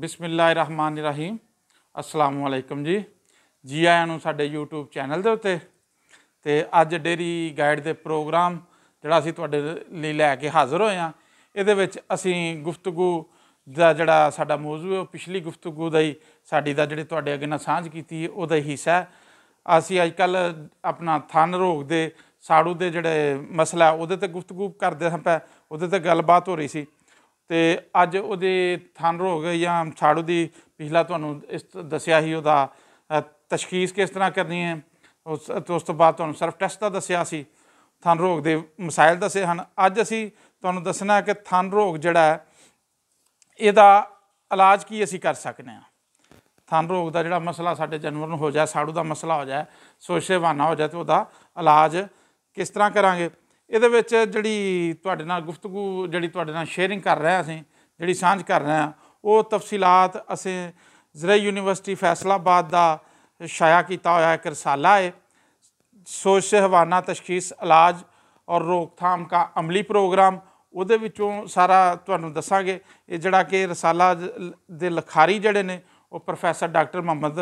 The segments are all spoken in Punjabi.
ਬਿਸਮਿਲ੍ਲਾਹਿਰਰਹਿਮਾਨਿਰਰਹੀਮ ਅਸਲਾਮੁ ਅਲੈਕਮ ਜੀ ਜੀ ਆਇਆਂ ਨੂੰ ਸਾਡੇ YouTube ਚੈਨਲ ਦੇ ਉੱਤੇ ਤੇ ਅੱਜ ਡੇਰੀ ਗਾਈਡ ਦੇ ਪ੍ਰੋਗਰਾਮ ਜਿਹੜਾ ਅਸੀਂ ਤੁਹਾਡੇ ਲਈ ਲੈ ਕੇ ਹਾਜ਼ਰ ਹੋਏ ਆ ਇਹਦੇ ਵਿੱਚ ਅਸੀਂ ਗੁਫ਼ਤਗੂ ਦਾ ਜਿਹੜਾ ਸਾਡਾ ਮੌਜੂ ਹੈ ਉਹ ਪਿਛਲੀ ਗੁਫ਼ਤਗੂ ਦਾ ਹੀ ਸਾਡੀ ਦਾ ਜਿਹੜੇ ਤੁਹਾਡੇ ਅੱਗੇ ਨਾਲ ਸਾਂਝ ਕੀਤੀ ਉਹਦਾ ਹੀ ਹਿੱਸਾ ਅਸੀਂ ਅੱਜ ਕੱਲ ਆਪਣਾ ਥਨ ਰੋਗ ਦੇ ਸਾੜੂ ਦੇ ਜਿਹੜੇ ਮਸਲਾ ਉਹਦੇ ਤੇ ਗੁਫ਼ਤਗੂ ਕਰਦੇ ਸਾਂ ਪਏ ਉਹਦੇ ਤੇ ਗੱਲਬਾਤ ਹੋ ਰਹੀ ਸੀ ਤੇ ਅੱਜ ਉਹਦੇ ਥਨ ਰੋਗ ਜਾਂ ਛਾੜੂ ਦੀ ਪਿਛਲਾ ਤੁਹਾਨੂੰ ਇਸ ਦੱਸਿਆ ਹੀ ਉਹਦਾ ਤਸ਼ਖੀਸ ਕਿਸ ਤਰ੍ਹਾਂ ਕਰਨੀ ਹੈ ਉਸ ਉਸ ਤੋਂ ਬਾਅਦ ਤੁਹਾਨੂੰ ਸਿਰਫ ਟੈਸਟ ਦਾ ਦੱਸਿਆ ਸੀ ਥਨ ਰੋਗ ਦੇ ਮਸਾਇਲ ਦੱਸੇ ਹਨ ਅੱਜ ਅਸੀਂ ਤੁਹਾਨੂੰ ਦੱਸਣਾ ਕਿ ਥਨ ਰੋਗ ਜਿਹੜਾ ਇਹਦਾ ਇਲਾਜ ਕੀ ਅਸੀਂ ਕਰ ਸਕਦੇ ਹਾਂ ਥਨ ਰੋਗ ਦਾ ਜਿਹੜਾ ਮਸਲਾ ਸਾਡੇ ਜਾਨਵਰ ਨੂੰ ਹੋ ਜਾਏ ਸਾੜੂ ਦਾ ਮਸਲਾ ਹੋ ਜਾਏ ਸੋਸ਼ੇ ਬਾਨਾ ਹੋ ਜਾਏ ਤੇ ਉਹਦਾ ਇਲਾਜ ਕਿਸ ਤਰ੍ਹਾਂ ਕਰਾਂਗੇ ਇਹਦੇ ਵਿੱਚ ਜਿਹੜੀ ਤੁਹਾਡੇ ਨਾਲ ਗੁਫ਼ਤਗੂ ਜਿਹੜੀ ਤੁਹਾਡੇ ਨਾਲ ਸ਼ੇਅਰਿੰਗ ਕਰ ਰਹੇ ਅਸੀਂ ਜਿਹੜੀ ਸਾਂਝ ਕਰ ਰਹੇ ਆ ਉਹ ਤਫਸੀਲਾਤ ਅਸੀਂ ਜ਼ਰਾ ਯੂਨੀਵਰਸਿਟੀ ਫੈਸਲਾਬਾਦ ਦਾ ਸ਼ਾਇਆ ਕੀਤਾ ਹੋਇਆ ਇੱਕ ਰਸਾਲਾ ਹੈ ਸੋਸ਼ ਸੇ ਤਸ਼ਖੀਸ ਇਲਾਜ ਔਰ ਰੋਕਥਾਮ ਦਾ ਅਮਲੀ ਪ੍ਰੋਗਰਾਮ ਉਹਦੇ ਵਿੱਚੋਂ ਸਾਰਾ ਤੁਹਾਨੂੰ ਦੱਸਾਂਗੇ ਇਹ ਜਿਹੜਾ ਕਿ ਰਸਾਲਾ ਦੇ ਲਖਾਰੀ ਜਿਹੜੇ ਨੇ ਉਹ ਪ੍ਰੋਫੈਸਰ ਡਾਕਟਰ ਮੁਹੰਮਦ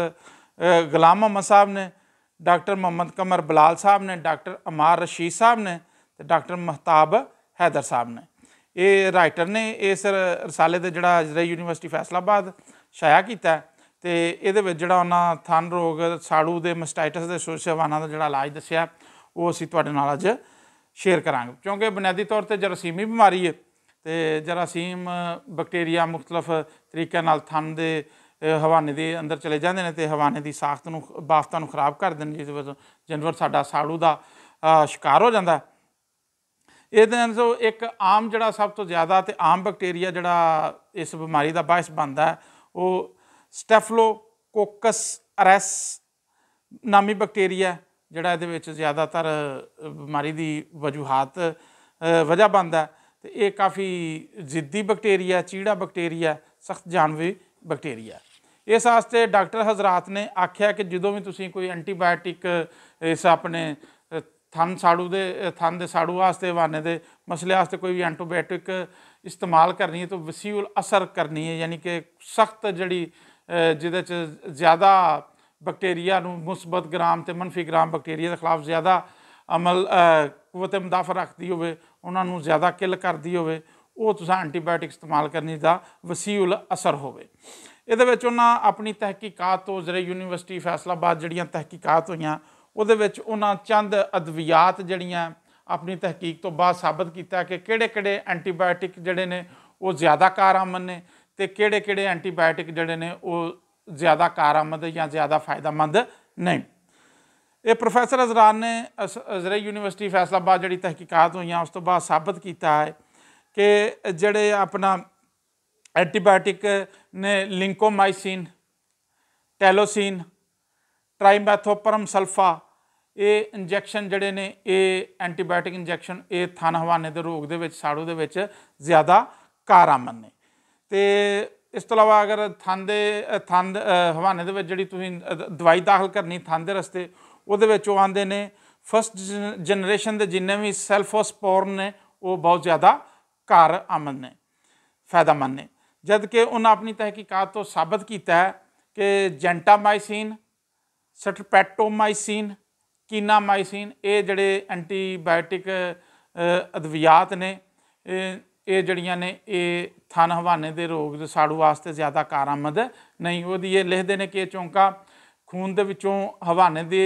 ਗੁਲਾਮ ਮੁਹੰਮਦ ਸਾਹਿਬ ਨੇ ਡਾਕਟਰ ਮੁਹੰਮਦ ਕਮਰ ਬਲਾਲ ਸਾਹਿਬ ਨੇ ਡਾਕਟਰ ਅਮਾਰ ਰਸ਼ੀਦ ਸਾਹਿਬ ਨੇ ਤੇ ਡਾਕਟਰ ਮਹਤਾਬ ਹੈਦਰ ਸਾਹਿਬ ਨੇ ਇਹ ਰਾਈਟਰ ਨੇ ਇਸ ਰਸਾਲੇ ਦੇ ਜਿਹੜਾ ਅਜਰੇ ਯੂਨੀਵਰਸਿਟੀ ਫੈਸਲਾਬਾਦ ਸ਼ਾਇਆ ਕੀਤਾ ਤੇ ਇਹਦੇ ਵਿੱਚ ਜਿਹੜਾ ਉਹਨਾਂ ਥਨ ਰੋਗ ਸਾੜੂ ਦੇ ਮਸਟਾਈਟਸ ਦੇ ਸੋਸ਼ਵਾਨਾਂ ਦਾ ਜਿਹੜਾ ਇਲਾਜ ਦੱਸਿਆ ਉਹ ਅਸੀਂ ਤੁਹਾਡੇ ਨਾਲ ਅੱਜ ਸ਼ੇਅਰ ਕਰਾਂਗੇ ਕਿਉਂਕਿ ਬੁਨਿਆਦੀ ਤੌਰ ਤੇ ਜਰਾਸੀਮੀ ਬਿਮਾਰੀ ਹੈ ਤੇ ਜਰਾਸੀਮ ਬੈਕਟੀਰੀਆ ਮੁxtਲਫ ਤਰੀਕਿਆਂ ਨਾਲ ਥਨ ਦੇ ਹਵਾਨੇ ਦੇ ਅੰਦਰ ਚਲੇ ਜਾਂਦੇ ਨੇ ਤੇ ਹਵਾਨੇ ਦੀ ਸਾਖਤ ਨੂੰ ਬਾਫਤਾਂ ਨੂੰ ਖਰਾਬ ਕਰ ਦਿੰਦੇ ਜਿਸ ਵਜ੍ਹਾ ਜਾਨਵਰ ਸਾਡਾ ਸਾੜੂ ਦਾ ਸ਼ਿਕਾਰ ਹੋ ਜਾਂਦਾ ਇਹਦੇ ਨਾਲ ਜੋ ਇੱਕ ਆਮ ਜਿਹੜਾ ਸਭ ਤੋਂ ਜ਼ਿਆਦਾ ਤੇ ਆਮ ਬੈਕਟੀਰੀਆ ਜਿਹੜਾ ਇਸ ਬਿਮਾਰੀ ਦਾ ਬਾਇਸ ਬਣਦਾ ਉਹ ਸਟੈਫਲੋਕੋਕਸ ਅਰੈਸ ਨਾਮੀ ਬੈਕਟੀਰੀਆ ਜਿਹੜਾ ਇਹਦੇ ਵਿੱਚ ਜ਼ਿਆਦਾਤਰ ਬਿਮਾਰੀ ਦੀ ਵਜੂਹਾਤ ਵਜ੍ਹਾ ਬਣਦਾ ਤੇ ਇਹ ਕਾਫੀ ਜ਼ਿੱਦੀ ਬੈਕਟੀਰੀਆ ਚੀੜਾ ਬੈਕਟੀਰੀਆ ਸਖਤ ਜਾਨਵੀ ਬੈਕਟੀਰੀਆ ਇਸ ਆਸਤੇ ਡਾਕਟਰ ਹਜ਼ਰਤ ਨੇ ਆਖਿਆ ਕਿ ਜਦੋਂ ਵੀ ਤੁਸੀਂ ਕੋਈ ਐਂਟੀਬਾਇਓਟਿਕ ਇਸ ਆਪਣੇ ਥਨ ਸਾੜੂ ਦੇ ਥਨ ਦੇ ਸਾੜੂ ਵਾਸਤੇ ਵਾਨੇ ਦੇ ਮਸਲੇ ਵਾਸਤੇ ਕੋਈ ਵੀ ਐਂਟੀਬਾਇਓਟਿਕ ਇਸਤੇਮਾਲ ਕਰਨੀ ਹੈ ਤਾਂ ਵਸੀਉਲ ਅਸਰ ਕਰਨੀ ਹੈ ਯਾਨੀ ਕਿ ਸਖਤ ਜਿਹੜੀ ਜਿਹਦੇ ਚ ਜ਼ਿਆਦਾ ਬੈਕਟੀਰੀਆ ਨੂੰ ਮੁਸਬਤ ਗ੍ਰਾਮ ਤੇ ਮੰਨਫੀ ਗ੍ਰਾਮ ਬੈਕਟੀਰੀਆ ਦੇ ਖਿਲਾਫ ਜ਼ਿਆਦਾ ਅਮਲ ਕੁਵਤ ਮੁਦਾਫਾ ਰੱਖਦੀ ਹੋਵੇ ਉਹਨਾਂ ਨੂੰ ਜ਼ਿਆਦਾ ਕਿਲ ਕਰਦੀ ਹੋਵੇ ਉਹ ਤੁਸੀਂ ਐਂਟੀਬਾਇਓਟਿਕ ਇਸਤੇਮਾਲ ਕਰਨੀ ਦਾ ਵਸੀਉਲ ਅਸਰ ਹੋਵੇ ਇਹਦੇ ਵਿੱਚ ਉਹਨਾਂ ਆਪਣੀ ਤਹਿਕੀਕਾਤ ਤੋਂ ਜ਼ਰੇ ਯੂਨੀਵਰਸਿਟੀ ਫੈਸਲਾਬਾਦ ਜਿਹੜੀਆਂ ਤਹਿਕੀਕਾਤ ਹੋਈਆਂ ਉਹਦੇ ਵਿੱਚ ਉਹਨਾਂ ਚੰਦ ਅਦਵਿਆਤ ਜਿਹੜੀਆਂ ਆਪਣੀ ਤਹਿਕੀਕ ਤੋਂ ਬਾਅਦ ਸਾਬਤ ਕੀਤਾ ਕਿ ਕਿਹੜੇ-ਕਿਹੜੇ ਐਂਟੀਬਾਇਓਟਿਕ ਜਿਹੜੇ ਨੇ ਉਹ ਜ਼ਿਆਦਾ ਕਾਰਾਮਨ ਨੇ ਤੇ ਕਿਹੜੇ-ਕਿਹੜੇ ਐਂਟੀਬਾਇਓਟਿਕ ਜਿਹੜੇ ਨੇ ਉਹ ਜ਼ਿਆਦਾ ਕਾਰਆਮਦ ਜਾਂ ਜ਼ਿਆਦਾ ਫਾਇਦਾਮੰਦ ਨਹੀਂ ਇਹ ਪ੍ਰੋਫੈਸਰ ਅਜ਼ਰਾਨ ਨੇ ਅਜ਼ਰੇ ਯੂਨੀਵਰਸਿਟੀ ਫੈਸਲਾਬਾਦ ਜਿਹੜੀ ਤਹਿਕੀਕਾਤ ਹੋਈਆਂ ਉਸ ਤੋਂ ਬਾਅਦ ਸਾਬਤ ਕੀਤਾ ਹੈ ਕਿ ਜਿਹੜੇ ਆਪਣਾ ਐਂਟੀਬਾਇਓਟਿਕ ਨੇ ਲਿੰਕੋਮਾਈਸਿਨ ਟੈਲੋਸਿਨ ਟ੍ਰਾਈਮੈਥੋਪਰਮ ਸਲਫਾ ਇਹ ਇੰਜੈਕਸ਼ਨ ਜਿਹੜੇ ਨੇ ਇਹ ਐਂਟੀਬਾਇਓਟਿਕ ਇੰਜੈਕਸ਼ਨ ਇਹ ਥਨ ਹਵਾਨੇ ਦੇ ਰੋਗ ਦੇ ਵਿੱਚ ਸਾੜੂ ਦੇ ਵਿੱਚ ਜ਼ਿਆਦਾ ਕਾਰਾਮਨ ਨੇ ਤੇ ਇਸ ਤੋਂ ਇਲਾਵਾ ਅਗਰ ਥਨ ਦੇ ਥਨ ਹਵਾਨੇ ਦੇ ਵਿੱਚ ਜਿਹੜੀ ਤੁਸੀਂ ਦਵਾਈ ਦਾਖਲ ਕਰਨੀ ਥਨ ਦੇ ਰਸਤੇ ਉਹਦੇ ਵਿੱਚ ਉਹ ਆਂਦੇ ਨੇ ਫਸਟ ਜਨਰੇਸ਼ਨ ਦੇ ਜਿੰਨੇ ਵੀ ਸੈਲਫੋਸਪੋਰਨ ਨੇ ਉਹ ਬਹੁਤ ਜ਼ਿਆਦਾ ਕਾਰ ਨੇ ਫਾਇਦਾਮੰਦ ਨੇ ਜਦ ਕਿ ਉਹਨਾਂ ਆਪਣੀ ਤਹਿਕੀਕਾਤ ਤੋਂ ਸਾਬਤ ਕੀਤਾ ਹੈ ਕਿ ਜੈਂਟਾਮਾਈਸਿਨ ਸਟਰਪੈਟੋਮਾਈਸਿਨ ਕੀਨਾਮਾਈਸਿਨ ਇਹ ਜਿਹੜੇ ਐਂਟੀਬਾਇਓਟਿਕ ਅਦਵਿਆਤ ਨੇ ਇਹ ਜਿਹੜੀਆਂ ਨੇ ਇਹ ਥਨ ਹਵਾਨੇ ਦੇ ਰੋਗ ਦੇ ਸਾੜੂ ਵਾਸਤੇ ਜ਼ਿਆਦਾ ਕਾਰਾਮਦ ਨਹੀਂ ਉਹਦੀ ਇਹ ਲਿਖਦੇ ਨੇ ਕਿ ਇਹ ਚੌਂਕਾ ਖੂਨ ਦੇ ਵਿੱਚੋਂ ਹਵਾਨੇ ਦੇ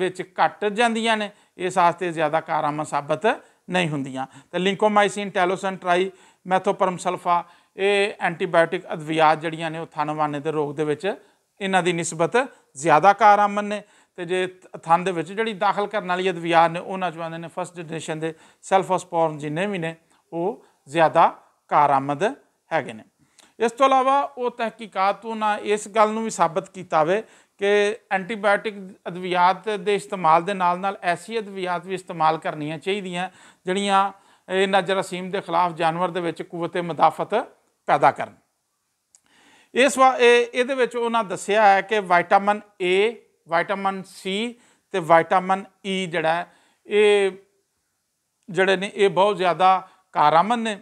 ਵਿੱਚ ਘਟ ਜਾਂਦੀਆਂ ਨੇ ਇਸ ਵਾਸਤੇ ਜ਼ਿਆਦਾ ਕਾਰਾਮਦ ਸਾਬਤ ਨਹੀਂ ਹੁੰਦੀਆਂ ਤੇ ਲਿੰਕੋਮਾਈਸਿਨ ਟੈਲੋਸਨ ਟ੍ਰਾਈ ਮੈਥੋਪਰਮ ਸਲਫਾ ਇਹ ਐਂਟੀਬਾਇਓਟਿਕ ਅਦਵਿਆਤ ਜਿਹੜੀਆਂ ਨੇ ਉਹ ਥਨ ਹਵਾਨੇ ਦੇ ਰੋਗ ਦੇ ਵਿੱਚ ਇਹਨਾਂ ਦੀ ਨਿਸਬਤ ਜ਼ਿਆਦਾ ਕਾਰਾਮਨ ਨੇ ਤੇ ਜੇ ਥੰਦ ਦੇ ਵਿੱਚ ਜਿਹੜੀ ਦਾਖਲ ਕਰਨ ਵਾਲੀ ਅਦਵਿਆ ਨੇ ਉਹਨਾਂ ਚੋਂ ਆਉਂਦੇ ਨੇ ਫਸਟ ਜਨਰੇਸ਼ਨ ਦੇ ਸੈਲਫੋਸਪੋਰਨ ਜਿੰਨੇ ਵੀ ਨੇ ਉਹ ਜ਼ਿਆਦਾ ਕਾਰਾਮਦ ਹੈਗੇ ਨੇ ਇਸ ਤੋਂ ਇਲਾਵਾ ਉਹ ਤਹਿਕੀਕਾਤ ਉਹਨਾਂ ਇਸ ਗੱਲ ਨੂੰ ਵੀ ਸਾਬਤ ਕੀਤਾ ਵੇ ਕਿ ਐਂਟੀਬਾਇਓਟਿਕ ਅਦਵਿਆਤ ਦੇ ਇਸਤੇਮਾਲ ਦੇ ਨਾਲ ਨਾਲ ਐਸੀ ਅਦਵਿਆਤ ਵੀ ਇਸਤੇਮਾਲ ਕਰਨੀਆਂ ਚਾਹੀਦੀਆਂ ਜਿਹੜੀਆਂ ਇਹਨਾਂ ਜਰਾਸੀਮ ਦੇ ਖਿਲਾਫ ਜਾਨਵਰ ਦੇ ਵਿੱਚ ਕੂਵਤ ਮਦਾਫਤ ਪੈਦਾ ਕਰਨ ਇਸ ਇਹਦੇ ਵਿੱਚ ਉਹਨਾਂ ਦੱਸਿਆ ਹੈ ਕਿ ਵਿਟਾਮਿਨ ਏ ਵਿਟਾਮਿਨ ਸੀ ਤੇ ਵਿਟਾਮਿਨ ਈ e ਜਿਹੜਾ ਇਹ ਜਿਹੜੇ ਨੇ ਇਹ ਬਹੁਤ ਜ਼ਿਆਦਾ ਕਾਰਾਮਨ ਨੇ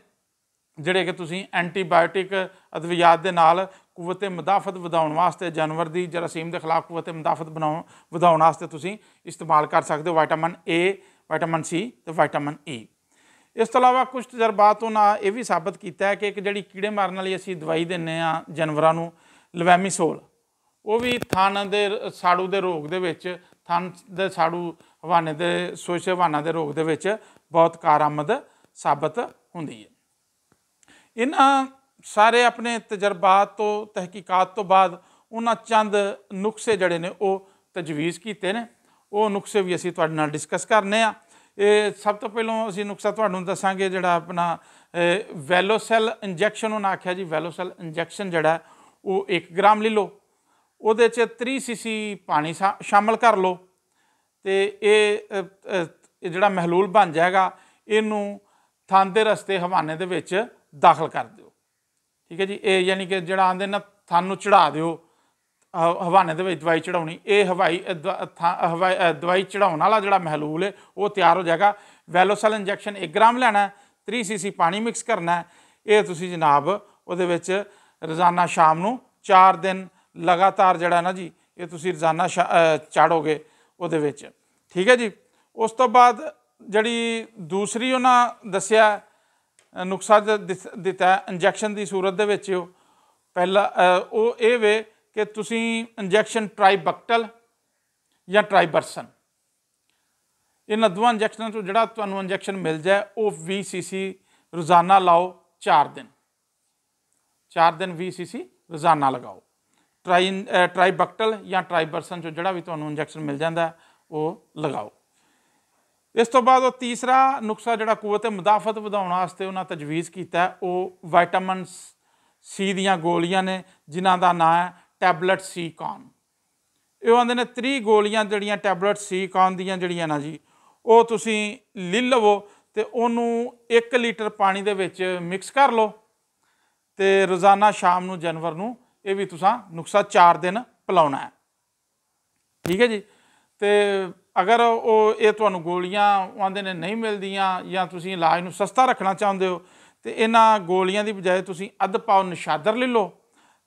ਜਿਹੜੇ ਕਿ ਤੁਸੀਂ ਐਂਟੀਬਾਇਓਟਿਕ ਅਦਵਿਆਤ ਦੇ ਨਾਲ ਕੁਵਤ ਮਦਾਫਤ ਵਧਾਉਣ ਵਾਸਤੇ ਜਾਨਵਰ ਦੀ ਜਰਾਸੀਮ ਦੇ ਖਿਲਾਫ ਕੁਵਤ ਮਦਾਫਤ ਬਣਾਉਣ ਵਧਾਉਣ ਵਾਸਤੇ ਤੁਸੀਂ ਇਸਤੇਮਾਲ ਕਰ ਸਕਦੇ ਹੋ ਵਿਟਾਮਿਨ ਏ ਵਿਟਾਮਿਨ ਸੀ ਤੇ ਵਿਟਾਮਿਨ ਈ e। ਇਸ ਤੋਂ ਇਲਾਵਾ ਕੁਝ ਤਜਰਬਾਤ ਉਹਨਾਂ ਇਹ ਵੀ ਸਾਬਤ ਕੀਤਾ ਹੈ ਕਿ ਇੱਕ ਜਿਹੜੀ ਕੀੜੇ ਮਾਰਨ ਵਾਲੀ ਅਸੀਂ ਦਵਾਈ ਦਿੰਨੇ ਆ ਜਾਨਵਰਾਂ ਨੂੰ ਲਵੈਮੀਸੋਲ ਉਹ ਵੀ ਥਣ ਦੇ ਸਾੜੂ ਦੇ ਰੋਗ ਦੇ ਵਿੱਚ ਥਣ ਦੇ ਸਾੜੂ ਹਵਾਨੇ ਦੇ ਸੋਸ਼ੇ ਹਵਾਨਾ ਦੇ ਰੋਗ ਦੇ ਵਿੱਚ ਬਹੁਤ ਕਾਰਾਮਦ ਸਾਬਤ ਹੁੰਦੀ ਹੈ ਇਹਨਾਂ ਸਾਰੇ ਆਪਣੇ ਤਜਰਬਾਤ ਤੋਂ ਤਹਿਕੀਕਾਤ ਤੋਂ ਬਾਅਦ ਉਹਨਾਂ ਚੰਦ ਨੁਕਸੇ ਜਿਹੜੇ ਨੇ ਉਹ ਤਜਵੀਜ਼ ਕੀਤੇ ਨੇ ਉਹ ਨੁਕਸੇ ਵੀ ਅਸੀਂ ਤੁਹਾਡੇ ਨਾਲ ਡਿਸਕਸ ਕਰਨੇ ਆ ਇਹ ਸਭ ਤੋਂ ਪਹਿਲਾਂ ਅਸੀਂ ਨੁਕਸਾ ਤੁਹਾਨੂੰ ਦੱਸਾਂਗੇ ਜਿਹੜਾ ਆਪਣਾ ਵੈਲੋਸੈਲ ਇੰਜੈਕਸ਼ਨ ਉਹਨਾਂ ਆਖਿਆ ਜੀ ਵੈਲੋਸੈਲ ਇੰਜੈਕਸ਼ਨ ਜਿਹੜਾ ਉਹ 1 ਗ੍ਰਾਮ ਲੈ ਲਓ ਉਹਦੇ ਚ 30 ਸੀਸੀ ਪਾਣੀ ਸ਼ਾਮਲ ਕਰ ਲਓ ਤੇ ਇਹ ਜਿਹੜਾ ਮਹਿਲੂਲ ਬਣ ਜਾਏਗਾ ਇਹਨੂੰ ਥਾਂ ਦੇ ਰਸਤੇ ਹਵਾਨੇ ਦੇ ਵਿੱਚ ਦਾਖਲ ਕਰ ਦਿਓ ਠੀਕ ਹੈ ਜੀ ਇਹ ਯਾਨੀ ਕਿ ਜਿਹੜਾ ਆਂਦੇ ਨਾ ਥਾਂ ਨੂੰ ਚੜਾ ਦਿਓ ਹਵਾਨੇ ਦੇ ਵਿੱਚ ਦਵਾਈ ਚੜਾਉਣੀ ਇਹ ਹਵਾਈ ਦਵਾਈ ਚੜਾਉਣ ਵਾਲਾ ਜਿਹੜਾ ਮਹਿਲੂਲ ਹੈ ਉਹ ਤਿਆਰ ਹੋ ਜਾਏਗਾ ਵੈਲੋਸਲ ਇੰਜੈਕਸ਼ਨ 1 ਗ੍ਰਾਮ ਲੈਣਾ 3 ਸੀਸੀ ਪਾਣੀ ਮਿਕਸ ਕਰਨਾ ਇਹ ਤੁਸੀਂ ਜਨਾਬ ਉਹਦੇ ਵਿੱਚ ਰੋਜ਼ਾਨਾ ਸ਼ਾਮ ਨੂੰ 4 ਦਿਨ ਲਗਾਤਾਰ ਜਿਹੜਾ ਨਾ ਜੀ ਇਹ ਤੁਸੀਂ ਰੋਜ਼ਾਨਾ ਚਾੜੋਗੇ ਉਹਦੇ ਵਿੱਚ ਠੀਕ ਹੈ ਜੀ ਉਸ ਤੋਂ ਬਾਅਦ ਜਿਹੜੀ ਦੂਸਰੀ ਉਹਨਾਂ ਦੱਸਿਆ ਨੁਕਸਾ ਦਿੱਤਾ ਇੰਜੈਕਸ਼ਨ ਦੀ ਸੂਰਤ ਦੇ ਵਿੱਚ ਉਹ ਪਹਿਲਾ ਉਹ ਇਹ ਵੇ ਕਿ ਤੁਸੀਂ ਇੰਜੈਕਸ਼ਨ ਟ੍ਰਾਈਬਕਟਲ ਜਾਂ ਟ੍ਰਾਈਬਰਸਨ ਇਹਨਾਂ ਦੋਵਾਂ ਇੰਜੈਕਸ਼ਨਾਂ ਤੋਂ ਜਿਹੜਾ ਤੁਹਾਨੂੰ ਇੰਜੈਕਸ਼ਨ ਮਿਲ ਜਾਏ ਉਹ 20 ਸੀਸੀ ਰੋਜ਼ਾਨਾ ਲਾਓ 4 ਦਿਨ 4 ਦਿਨ 20 ਸੀਸੀ ਰੋਜ਼ਾਨਾ ਲਗਾਓ ਟ੍ਰਾਈ ਟ੍ਰਾਈਬਕਟਲ ਜਾਂ ਟ੍ਰਾਈਬਰਸਨ ਜੋ ਜਿਹੜਾ ਵੀ ਤੁਹਾਨੂੰ ਇੰਜੈਕਸ਼ਨ ਮਿਲ ਜਾਂਦਾ ਉਹ ਲਗਾਓ ਇਸ ਤੋਂ ਬਾਅਦ ਉਹ ਤੀਸਰਾ ਨੁਕਸਾ ਜਿਹੜਾ ਕੂਵਤ ਮੁਦਾਫਤ ਵਧਾਉਣ ਵਾਸਤੇ ਉਹਨਾਂ ਤਜਵੀਜ਼ ਕੀਤਾ ਉਹ ਵਿਟਾਮਿਨ ਸੀ ਦੀਆਂ ਗੋਲੀਆਂ ਨੇ ਜਿਨ੍ਹਾਂ ਦਾ ਨਾਮ ਹੈ ਟੈਬਲੇਟ ਸੀਕੌਨ ਇਹ ਆਉਂਦੇ ਨੇ 30 ਗੋਲੀਆਂ ਜਿਹੜੀਆਂ ਟੈਬਲੇਟ ਸੀਕੌਨ ਦੀਆਂ ਜਿਹੜੀਆਂ ਨਾ ਜੀ ਉਹ ਤੁਸੀਂ ਲੈ ਲਵੋ ਤੇ ਉਹਨੂੰ 1 ਲੀਟਰ ਪਾਣੀ ਦੇ ਵਿੱਚ ਮਿਕਸ ਕਰ ਲਓ ਤੇ ਰੋਜ਼ਾਨਾ ਸ਼ਾਮ ਨੂੰ ਜਨਵਰ ਨੂੰ ਇਹ ਵੀ ਤੁਸੀਂ ਨੁਕਸਾ 4 ਦਿਨ ਪਿਲਾਉਣਾ ਹੈ ਠੀਕ ਹੈ ਜੀ ਤੇ ਅਗਰ ਉਹ ਇਹ ਤੁਹਾਨੂੰ ਗੋਲੀਆਂ ਆਉਂਦੇ ਨੇ ਨਹੀਂ ਮਿਲਦੀਆਂ ਜਾਂ ਤੁਸੀਂ ਇਲਾਜ ਨੂੰ ਸਸਤਾ ਰੱਖਣਾ ਚਾਹੁੰਦੇ ਹੋ ਤੇ ਇਹਨਾਂ ਗੋਲੀਆਂ ਦੀ ਬਜਾਏ ਤੁਸੀਂ ਅੱਧ ਪਾਉ ਨਿਸ਼ਾਦਰ ਲੈ ਲਓ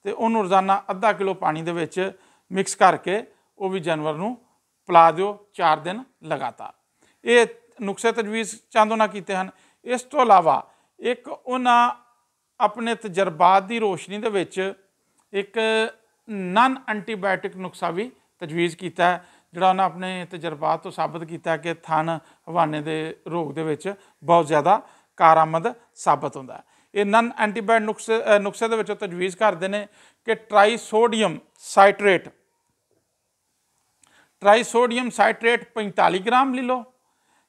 ਤੇ ਉਹਨੂੰ ਰੋਜ਼ਾਨਾ ਅੱਧਾ ਕਿਲੋ ਪਾਣੀ ਦੇ ਵਿੱਚ ਮਿਕਸ ਕਰਕੇ ਉਹ ਵੀ ਜਾਨਵਰ ਨੂੰ ਪਿਲਾ ਦਿਓ 4 ਦਿਨ ਲਗਾਤਾਰ ਇਹ ਨੁਕਸੇ ਤਜਵੀਜ਼ ਨਾ ਕੀਤੇ ਹਨ ਇਸ ਤੋਂ ਇਲਾਵਾ ਇੱਕ ਉਹਨਾਂ ਆਪਣੇ ਤਜਰਬਾਤ ਦੀ ਰੋਸ਼ਨੀ ਦੇ ਵਿੱਚ ਇੱਕ ਨਨ ਐਂਟੀਬਾਇਓਟਿਕ ਨੁਕਸਾ ਵੀ ਤਜਵੀਜ਼ ਕੀਤਾ ਹੈ ਜਿਹੜਾ ਉਹਨਾਂ ਆਪਣੇ ਤਜਰਬਾਤ ਤੋਂ ਸਾਬਤ ਕੀਤਾ ਕਿ ਥਣ ਹਵਾਨੇ ਦੇ ਰੋਗ ਦੇ ਵਿੱਚ ਬਹੁਤ ਜ਼ਿਆਦਾ ਕਾਰਾਮਦ ਸਾਬਤ ਹੁੰਦਾ ਹੈ ਇਹ ਨਨ ਐਂਟੀਬਾਇਓਟਿਕ ਨੁਕਸੇ ਨੁਕਸੇ ਦੇ ਵਿੱਚੋਂ ਤਜਵੀਜ਼ ਕਰਦੇ ਨੇ ਕਿ ਟ੍ਰਾਈਸੋਡੀਅਮ ਸਾਈਟਰੇਟ ਟ੍ਰਾਈਸੋਡੀਅਮ ਸਾਈਟਰੇਟ 45 ਗ੍ਰਾਮ ਲੈ ਲਓ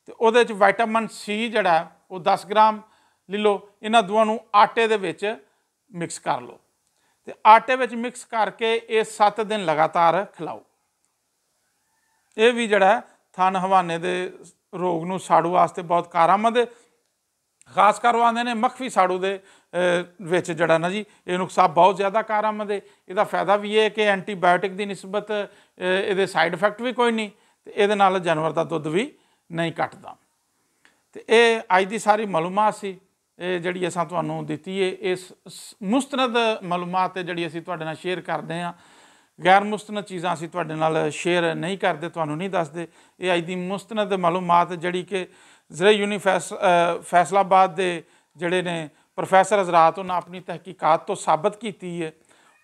ਤੇ ਉਹਦੇ ਚ ਵਿਟਾਮਿਨ ਸੀ ਜਿਹੜਾ ਉਹ 10 ਗ੍ਰਾਮ ਲੈ ਲਓ ਇਹਨਾਂ ਦੋਵਾਂ ਨੂੰ ਆਟੇ ਦੇ ਵਿੱਚ ਮਿਕਸ ਕਰ ਲਓ ਤੇ ਆਟੇ ਵਿੱਚ ਮਿਕਸ ਕਰਕੇ ਇਹ 7 ਦਿਨ ਲਗਾਤਾਰ ਖਿਲਾਓ ਇਹ ਵੀ ਜਿਹੜਾ ਥਨ ਹਵਾਨੇ ਦੇ ਰੋਗ ਨੂੰ ਸਾੜੂ ਵਾਸਤੇ ਬਹੁਤ ਕਾਰਾਮਦ ਹੈ ਖਾਸ ਕਰ ਉਹ ਆਂਦੇ ਨੇ ਮਖਫੀ ਸਾੜੂ ਦੇ ਵਿੱਚ ਜਿਹੜਾ ਨਾ ਜੀ ਇਹ ਨੁਕਸਾਨ ਬਹੁਤ ਜ਼ਿਆਦਾ ਕਾਰਾਮ ਦੇ ਇਹਦਾ ਫਾਇਦਾ ਵੀ ਇਹ ਕਿ ਐਂਟੀਬਾਇਓਟਿਕ ਦੀ ਨਿਸਬਤ ਇਹਦੇ ਸਾਈਡ ਇਫੈਕਟ ਵੀ ਕੋਈ ਨਹੀਂ ਤੇ ਇਹਦੇ ਨਾਲ ਜਾਨਵਰ ਦਾ ਦੁੱਧ ਵੀ ਨਹੀਂ ਘਟਦਾ ਤੇ ਇਹ ਅੱਜ ਦੀ ਸਾਰੀ ਮਾਲੂਮਾਤ ਸੀ ਇਹ ਜਿਹੜੀ ਅਸਾਂ ਤੁਹਾਨੂੰ ਦਿੱਤੀ ਏ ਇਸ ਮੁਸਤਨਦ ਮਾਲੂਮਾਤ ਜਿਹੜੀ ਅਸੀਂ ਤੁਹਾਡੇ ਨਾਲ ਸ਼ੇਅਰ ਕਰਦੇ ਹਾਂ ਗੈਰ ਮੁਸਤਨਦ ਚੀਜ਼ਾਂ ਅਸੀਂ ਤੁਹਾਡੇ ਨਾਲ ਸ਼ੇਅਰ ਨਹੀਂ ਕਰਦੇ ਤੁਹਾਨੂੰ ਨਹੀਂ ਦੱਸਦੇ ਇਹ ਅੱਜ ਦੀ ਮੁਸਤਨਦ ਮਾਲੂਮਾਤ ਜਿਹੜੀ ਕਿ ਜ਼ਿਲ੍ਹਾ ਯੂਨੀ ਫੈਸਲਾਬਾਦ ਦੇ ਜਿਹੜੇ ਨੇ ਪ੍ਰੋਫੈਸਰ ਹਜ਼ਰਤ ਉਹਨਾਂ ਆਪਣੀ ਤਹਿਕੀਕਾਤ ਤੋਂ ਸਾਬਤ ਕੀਤੀ ਹੈ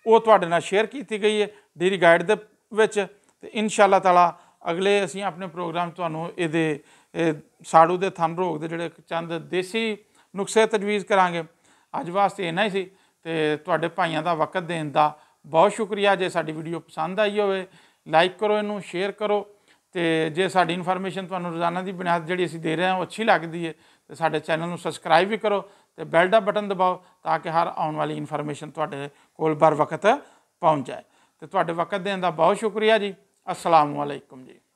ਉਹ ਤੁਹਾਡੇ ਨਾਲ ਸ਼ੇਅਰ ਕੀਤੀ ਗਈ ਹੈ ਡੇਰੀ ਗਾਈਡ ਦੇ ਵਿੱਚ ਤੇ ਇਨਸ਼ਾਅੱਲਾ ਤਾਲਾ ਅਗਲੇ ਅਸੀਂ ਆਪਣੇ ਪ੍ਰੋਗਰਾਮ ਤੁਹਾਨੂੰ ਇਹਦੇ ਸਾੜੂ ਦੇ ਥਨ ਰੋਗ ਦੇ ਜਿਹੜੇ ਚੰਦ ਦੇਸੀ ਨੁਕਸੇ ਤਜਵੀਜ਼ ਕਰਾਂਗੇ ਅੱਜ ਵਾਸਤੇ ਇਹ ਹੀ ਸੀ ਤੇ ਤੁਹਾਡੇ ਭਾਈਆਂ ਦਾ ਵਕਤ ਦੇਣ ਦਾ ਬਹੁਤ ਸ਼ੁਕਰੀਆ ਜੇ ਸਾਡੀ ਵੀਡੀਓ ਪਸੰਦ ਆਈ ਹੋਵੇ ਲਾਈਕ ਕਰੋ ਇਹਨੂੰ ਸ਼ੇਅਰ ਕਰੋ ਤੇ ਜੇ ਸਾਡੀ ਇਨਫੋਰਮੇਸ਼ਨ ਤੁਹਾਨੂੰ ਰੋਜ਼ਾਨਾ ਦੀ ਬੁਨਿਆਦ ਜਿਹੜੀ ਅਸੀਂ ਦੇ ਰਹੇ ਹਾਂ ਉਹ ਅੱਛੀ ਲੱਗਦੀ ਹੈ ਤੇ ਸਾਡੇ ਚੈਨਲ ਨੂੰ ਸਬਸਕ੍ਰਾਈਬ ਵੀ ਕਰੋ ਤੇ ਬੈਲ ਦਾ ਬਟਨ ਦਬਾਓ ਤਾਂ ਕਿ ਹਰ ਆਉਣ ਵਾਲੀ ਇਨਫੋਰਮੇਸ਼ਨ ਤੁਹਾਡੇ ਕੋਲ ਬਰ ਵਕਤ ਪਹੁੰਚ ਜਾਏ ਤੇ ਤੁਹਾਡੇ ਵਕਤ ਦੇਣ ਦਾ ਬਹੁਤ ਸ਼ੁਕਰੀਆ ਜੀ ਅਸਲਾਮੁਅਲੈਕੁਮ ਜੀ